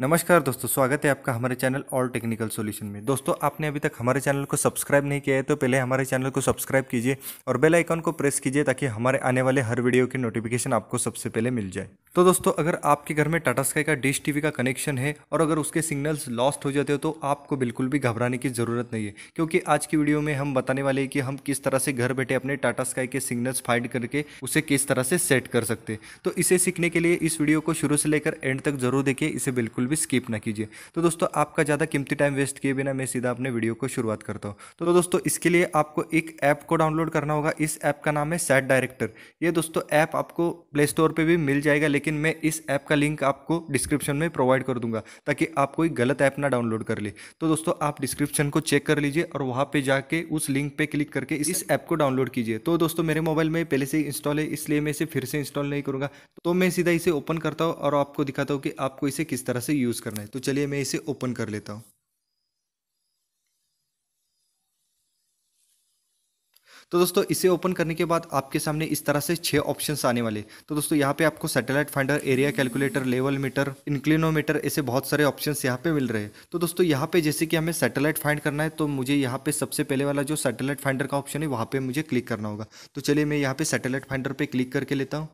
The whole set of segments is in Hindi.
नमस्कार दोस्तों स्वागत है आपका हमारे चैनल ऑल टेक्निकल सॉल्यूशन में दोस्तों आपने अभी तक हमारे चैनल को सब्सक्राइब नहीं किया है तो पहले हमारे चैनल को सब्सक्राइब कीजिए और बेल आइकन को प्रेस कीजिए ताकि हमारे आने वाले हर वीडियो की नोटिफिकेशन आपको सबसे पहले मिल जाए तो दोस्तों अगर आपके घर में टाटा स्काई का डिश टीवी का कनेक्शन है और अगर उसके सिग्नल्स लॉस्ट हो जाते हो तो आपको बिल्कुल भी घबराने की ज़रूरत नहीं है क्योंकि आज की वीडियो में हम बताने वाले हैं कि हम किस तरह से घर बैठे अपने टाटा स्काई के सिग्नल्स फाइंड करके उसे किस तरह से सेट कर सकते हैं तो इसे सीखने के लिए इस वीडियो को शुरू से लेकर एंड तक जरूर देखिए इसे बिल्कुल भी स्किप ना कीजिए तो दोस्तों आपका ज़्यादा कीमती टाइम वेस्ट किए बिना मैं सीधा अपने वीडियो को शुरुआत करता हूँ तो दोस्तों इसके लिए आपको एक ऐप को डाउनलोड करना होगा इस ऐप का नाम है सेट डायरेक्टर ये दोस्तों ऐप आपको प्ले स्टोर पर भी मिल जाएगा लेकिन मैं इस ऐप का लिंक आपको डिस्क्रिप्शन में प्रोवाइड कर दूंगा ताकि आप कोई गलत ऐप ना डाउनलोड कर ले तो दोस्तों आप डिस्क्रिप्शन को चेक कर लीजिए और वहाँ पर जाके उस लिंक पर क्लिक करके इस ऐप को डाउनलोड कीजिए तो दोस्तों मेरे मोबाइल में पहले से इंस्टॉल है इसलिए मैं इसे फिर से इंस्टॉल नहीं करूँगा तो मैं सीधा इसे ओपन करता हूँ और आपको दिखाता हूँ कि आपको इसे किस तरह से यूज़ करना है तो चलिए मैं इसे ओपन कर लेता हूँ तो दोस्तों इसे ओपन करने के बाद आपके सामने इस तरह से छः ऑप्शंस आने वाले तो दोस्तों यहाँ पे आपको satellite finder area calculator level meter inclinometer ऐसे बहुत सारे ऑप्शंस यहाँ पे मिल रहे हैं तो दोस्तों यहाँ पे जैसे कि हमें सैटेलाइट फाइंड करना है तो मुझे यहाँ पे सबसे पहले वाला जो सैटेलाइट फाइंडर का ऑप्शन है वहाँ पर मुझे क्लिक करना होगा तो चलिए मैं यहाँ पर सैटेलाइट फाइंडर पर क्लिक करके लेता हूँ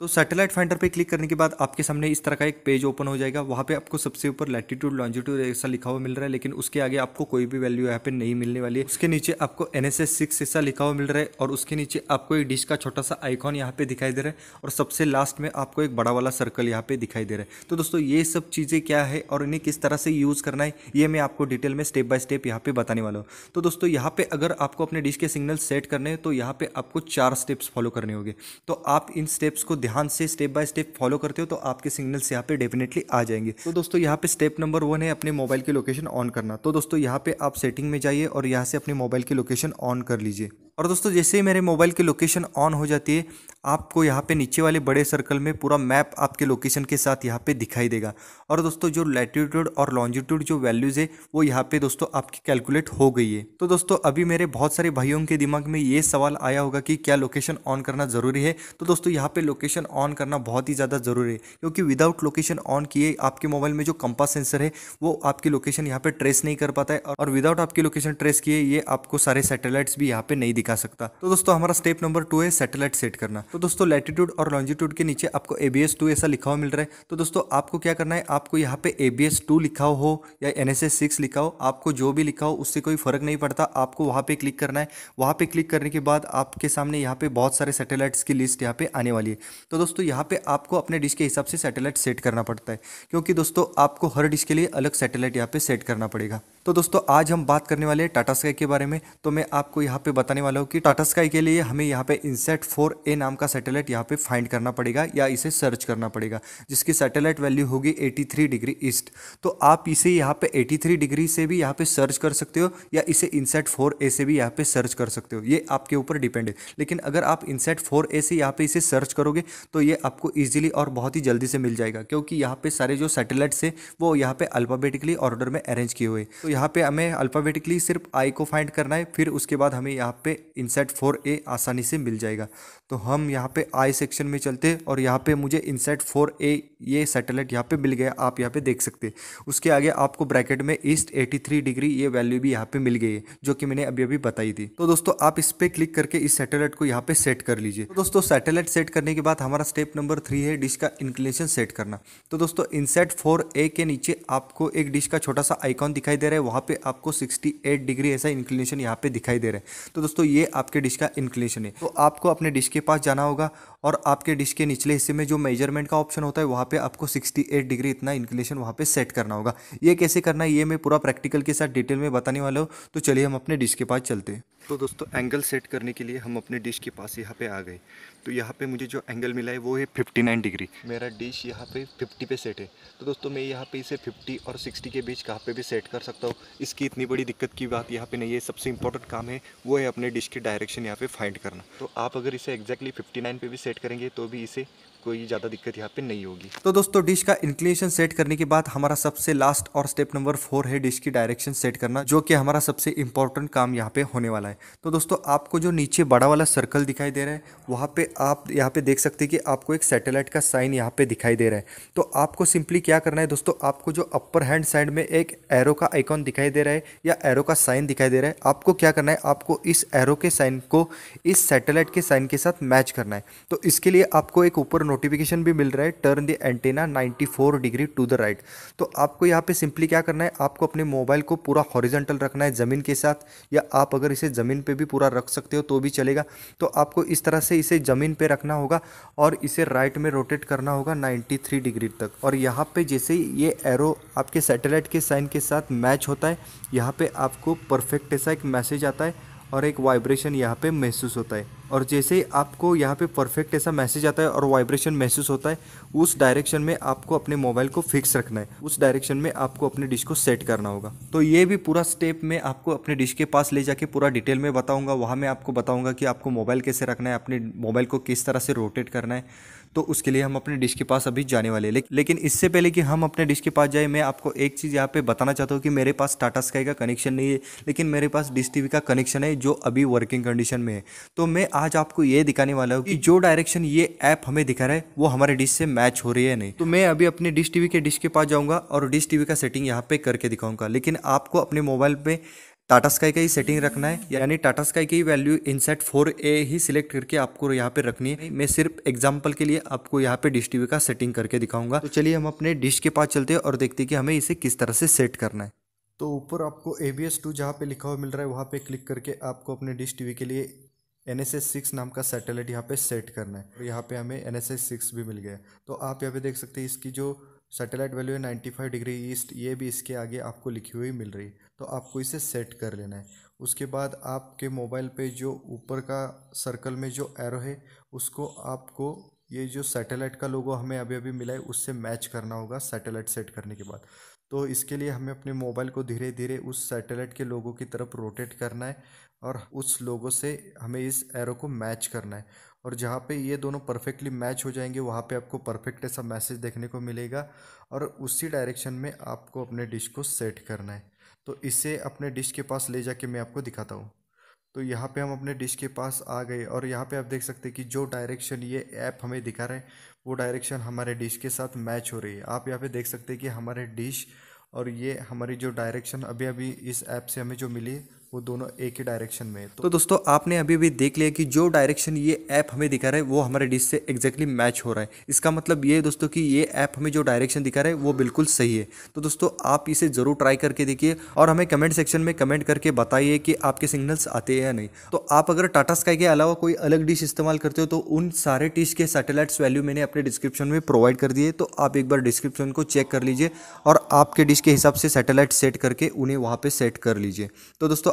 तो सैटेलाइट फाइंडर पे क्लिक करने के बाद आपके सामने इस तरह का एक पेज ओपन हो जाएगा वहाँ पे आपको सबसे ऊपर लैटिट्यूड लॉन्जिट्यूड ऐसा लिखा हुआ मिल रहा है लेकिन उसके आगे आपको कोई भी वैल्यू यहाँ पे नहीं मिलने वाली है उसके नीचे आपको एन एस एस सिक्स ऐसा लिखा हुआ मिल रहा है और उसके नीचे आपको एक डिश का छोटा सा आइकॉन यहाँ पे दिखाई दे रहा है और सबसे लास्ट में आपको एक बड़ा वाला सर्कल यहाँ पे दिखाई दे रहा है तो दोस्तों ये सब चीज़ें क्या है और इन्हें किस तरह से यूज़ करना है ये मैं आपको डिटेल में स्टेप बाय स्टेप यहाँ पे बताने वाला हूँ तो दोस्तों यहाँ पे अगर आपको अपने डिश के सिग्नल सेट करने हैं तो यहाँ पे आपको चार स्टेप्स फॉलो करने होंगे तो आप इन स्टेप्स को ध्यान से स्टेप बाय स्टेप फॉलो करते हो तो आपके सिग्नल्स यहाँ पे डेफिनेटली आ जाएंगे तो दोस्तों यहाँ पे स्टेप नंबर वन है अपने मोबाइल की लोकेशन ऑन करना तो दोस्तों यहाँ पे आप सेटिंग में जाइए और यहाँ से अपने मोबाइल की लोकेशन ऑन कर लीजिए और दोस्तों जैसे ही मेरे मोबाइल की लोकेशन ऑन हो जाती है आपको यहाँ पे नीचे वाले बड़े सर्कल में पूरा मैप आपके लोकेशन के साथ यहाँ पे दिखाई देगा और दोस्तों जो लैटिट्यूड और लॉन्जिट्यूड जो वैल्यूज़ है वो यहाँ पे दोस्तों आपकी कैलकुलेट हो गई है तो दोस्तों अभी मेरे बहुत सारे भाइयों के दिमाग में ये सवाल आया होगा कि क्या लोकेशन ऑन करना ज़रूरी है तो दोस्तों यहाँ पर लोकेशन ऑन करना बहुत ही ज़्यादा ज़रूरी है क्योंकि विदाउट लोकेशन ऑन किए आपके मोबाइल में जो कंपा सेंसर है वो आपकी लोकेशन यहाँ पर ट्रेस नहीं कर पाता है और विदाउट आपकी लोकेशन ट्रेस किए ये आपको सारे सैटेलाइट्स भी यहाँ पर नहीं दिखा दिखा सकता तो दोस्तों हमारा स्टेप नंबर टू है सैटेलाइट सेट करना तो दोस्तों लैटिट्यूड और लॉन्जिट्यूड के नीचे आपको एबीएस टू ऐसा लिखा हुआ मिल रहा है तो दोस्तों आपको क्या करना है आपको यहाँ पे एबीएस टू लिखा हो या एन एस सिक्स लिखा हो आपको जो भी लिखा हो उससे कोई फर्क नहीं पड़ता आपको वहाँ पे क्लिक करना है वहाँ पे क्लिक करने के बाद आपके सामने यहाँ पे बहुत सारे सैटेलाइट्स की लिस्ट यहाँ पे आने वाली है तो दोस्तों यहाँ पे आपको अपने डिश के हिसाब से सैटेलाइट सेट करना पड़ता है क्योंकि दोस्तों आपको हर डिश के लिए अलग सैटेलाइट यहाँ पे सेट करना पड़ेगा तो दोस्तों आज हम बात करने वाले हैं टाटा स्काई के बारे में तो मैं आपको यहाँ पे बताने वाला हूँ कि टाटा स्काई के लिए हमें यहाँ पे इंसेट फोर ए नाम का सैटेलाइट यहाँ पे फाइंड करना पड़ेगा या इसे सर्च करना पड़ेगा जिसकी सैटेलाइट वैल्यू होगी 83 डिग्री ईस्ट तो आप इसे यहाँ पे 83 डिग्री से भी यहाँ पर सर्च कर सकते हो या इसे इंसेट फोर ए से भी यहाँ पर सर्च कर सकते हो ये आपके ऊपर डिपेंड है लेकिन अगर आप इंसेट फोर ए से यहाँ पर इसे सर्च करोगे तो ये आपको ईजिली और बहुत ही जल्दी से मिल जाएगा क्योंकि यहाँ पर सारे जो सैटेलाइट्स है वो यहाँ पर अल्फाबेटिकली ऑर्डर में अरेंज किए हुए तो यहाँ पे हमें अल्फ़ाबेटिकली सिर्फ आई को फाइंड करना है फिर उसके बाद हमें यहाँ पे इंसेट फोर ए आसानी से मिल जाएगा तो हम यहाँ पे आई सेक्शन में चलते और यहाँ पे मुझे इंसेट फोर ए ये सैटेलाइट यहाँ पे मिल गया आप यहाँ पे देख सकते उसके आगे आपको ब्रैकेट में ईस्ट एटी थ्री डिग्री ये वैल्यू भी यहाँ पे मिल गई है जो कि मैंने अभी अभी बताई थी तो दोस्तों आप इस पर क्लिक करके इस सैटेलाइट को यहाँ पे सेट कर लीजिए तो दोस्तों सैटेलाइट सेट करने के बाद हमारा स्टेप नंबर थ्री है डिश का इंक्लेशन सेट करना तो दोस्तों इंसेट फोर ए के नीचे आपको एक डिश का छोटा सा आइकॉन दिखाई दे रहा है वहाँ पे आपको 68 डिग्री ऐसा इंक्लिनेशन यहाँ पे दिखाई दे रहा है तो दोस्तों ये आपके डिश का इंक्लिनेशन है तो आपको अपने डिश के पास जाना होगा और आपके डिश के निचले हिस्से में जो मेजरमेंट का ऑप्शन होता है वहाँ पे आपको 68 डिग्री इतना इंक्लेशन वहाँ पे सेट करना होगा ये कैसे करना है ये मैं पूरा प्रैक्टिकल के साथ डिटेल में बताने वाला हूँ तो चलिए हम अपने डिश के पास चलते हैं तो दोस्तों एंगल सेट करने के लिए हम अपने डिश के पास यहाँ पे आ गए तो यहाँ पे मुझे जो एंगल मिला है वो है नाइन डिग्री मेरा डिश यहाँ पे फिफ्टी पे सेट है तो दोस्तों मैं यहाँ पे इसे फिफ्टी और सिक्सटी के बीच कहाँ पे भी सेट कर सकता हूँ इसकी इतनी बड़ी दिक्कत की बात यहाँ पे नहीं है सबसे इंपॉर्टेंट काम है वो है अपने डिश के डायरेक्शन यहाँ पे फाइंड करना तो आप अगर इसे एक्जैक्टली फिफ्टी पे भी सेट सेट करेंगे तो भी इसे कोई ज़्यादा दिक्कत यहाँ पे नहीं होगी तो दोस्तों डिश का इंक्लिनेशन सेट करने के बाद हमारा सबसे लास्ट और स्टेप नंबर फोर है डिश की डायरेक्शन सेट करना जो कि हमारा सबसे इंपॉर्टेंट काम यहाँ पे होने वाला है तो दोस्तों आपको जो नीचे बड़ा वाला सर्कल दिखाई दे रहा है वहाँ पे आप यहाँ पे देख सकते हैं कि आपको एक सैटेलाइट का साइन यहाँ पे दिखाई दे रहा है तो आपको सिंपली क्या करना है दोस्तों आपको जो अपर हैंड साइड में एक एरो का आइकॉन दिखाई दे रहा है या एरो का साइन दिखाई दे रहा है आपको क्या करना है आपको इस एरो के साइन को इस सेटेलाइट के साइन के साथ मैच करना है तो इसके लिए आपको एक ऊपर नोटिफिकेशन भी मिल रहा है turn the antenna 94 degree to the right तो आपको यहाँ पे सिंपली क्या करना है आपको अपने मोबाइल को पूरा हॉरिजेंटल रखना है ज़मीन के साथ या आप अगर इसे ज़मीन पे भी पूरा रख सकते हो तो भी चलेगा तो आपको इस तरह से इसे ज़मीन पे रखना होगा और इसे राइट में रोटेट करना होगा नाइन्टी डिग्री तक और यहाँ पर जैसे ये एरो आपके सेटेलाइट के साइन के साथ मैच होता है यहाँ पर आपको परफेक्ट ऐसा एक मैसेज आता है और एक वाइब्रेशन यहाँ पे महसूस होता है और जैसे ही आपको यहाँ पे परफेक्ट ऐसा मैसेज आता है और वाइब्रेशन महसूस होता है उस डायरेक्शन में आपको अपने मोबाइल को फिक्स रखना है उस डायरेक्शन में आपको अपने डिश को सेट करना होगा तो ये भी पूरा स्टेप मैं आपको अपने डिश के पास ले जाके पूरा डिटेल में बताऊँगा वहाँ मैं आपको बताऊँगा कि आपको मोबाइल कैसे रखना है अपने मोबाइल को किस तरह से रोटेट करना है तो उसके लिए हम अपने डिश के पास अभी जाने वाले हैं लेकिन इससे पहले कि हम अपने डिश के पास जाए मैं आपको एक चीज़ यहाँ पे बताना चाहता हूँ कि मेरे पास टाटा स्काई का कनेक्शन नहीं है लेकिन मेरे पास डिश टी का कनेक्शन है जो अभी वर्किंग कंडीशन में है तो मैं आज आपको ये दिखाने वाला हूँ कि जो डायरेक्शन ये ऐप हमें दिखा रहा है वो हमारे डिश से मैच हो रही है नहीं तो मैं अभी अपने डिश टी के डिश के पास जाऊँगा और डिश टी का सेटिंग यहाँ पे करके दिखाऊँगा लेकिन आपको अपने मोबाइल पर टाटा स्काई का ही सेटिंग रखना है यानी टाटा स्काई की वैल्यू इनसेट फोर ए ही सिलेक्ट करके आपको यहाँ पे रखनी है मैं सिर्फ एग्जाम्पल के लिए आपको यहाँ पे डिश टीवी का सेटिंग करके दिखाऊंगा तो चलिए हम अपने डिश के पास चलते हैं और देखते हैं कि हमें इसे किस तरह से सेट करना है तो ऊपर आपको ए बी एस टू जहाँ पे लिखा हुआ मिल रहा है वहाँ पे क्लिक करके आपको अपने डिश टी के लिए एन एस एस सिक्स नाम का सैटेलाइट यहाँ पे सेट करना है और यहाँ पे हमें एन एस एस सिक्स भी मिल गया तो आप यहाँ पे देख सकते हैं इसकी जो सैटेलाइट वैल्यू है फाइव डिग्री ईस्ट ये भी इसके आगे आपको लिखी हुई मिल रही तो आपको इसे सेट कर लेना है उसके बाद आपके मोबाइल पे जो ऊपर का सर्कल में जो एरो है उसको आपको ये जो सैटेलाइट का लोगो हमें अभी अभी मिला है उससे मैच करना होगा सैटेलाइट सेट करने के बाद तो इसके लिए हमें अपने मोबाइल को धीरे धीरे उस सैटेलाइट के लोगों की तरफ रोटेट करना है और उस लोगों से हमें इस एरो को मैच करना है और जहाँ पे ये दोनों परफेक्टली मैच हो जाएंगे वहाँ पे आपको परफेक्ट ऐसा मैसेज देखने को मिलेगा और उसी डायरेक्शन में आपको अपने डिश को सेट करना है तो इसे अपने डिश के पास ले जाके मैं आपको दिखाता हूँ तो यहाँ पे हम अपने डिश के पास आ गए और यहाँ पे आप देख सकते हैं कि जो डायरेक्शन ये ऐप हमें दिखा रहे हैं वो डायरेक्शन हमारे डिश के साथ मैच हो रही है आप यहाँ पे देख सकते हैं कि हमारे डिश और ये हमारी जो डायरेक्शन अभी अभी इस ऐप से हमें जो मिली है वो दोनों एक ही डायरेक्शन में है तो, तो दोस्तों आपने अभी भी देख लिया कि जो डायरेक्शन ये ऐप हमें दिखा रहा है वो हमारे डिश से एग्जैक्टली मैच हो रहा है इसका मतलब ये दोस्तों कि ये ऐप हमें जो डायरेक्शन दिखा रहा है वो बिल्कुल सही है तो दोस्तों आप इसे ज़रूर ट्राई करके देखिए और हमें कमेंट सेक्शन में कमेंट करके बताइए कि आपके सिग्नल्स आते हैं या नहीं तो आप अगर टाटा स्काई के अलावा कोई अलग डिश इस्तेमाल करते हो तो उन सारे डिश के सैटेलाइट्स वैल्यू मैंने अपने डिस्क्रिप्शन में प्रोवाइड कर दिए तो आप एक बार डिस्क्रिप्शन को चेक कर लीजिए और आपके डिश के हिसाब से सैटेलाइट सेट करके उन्हें वहाँ पर सेट कर लीजिए तो दोस्तों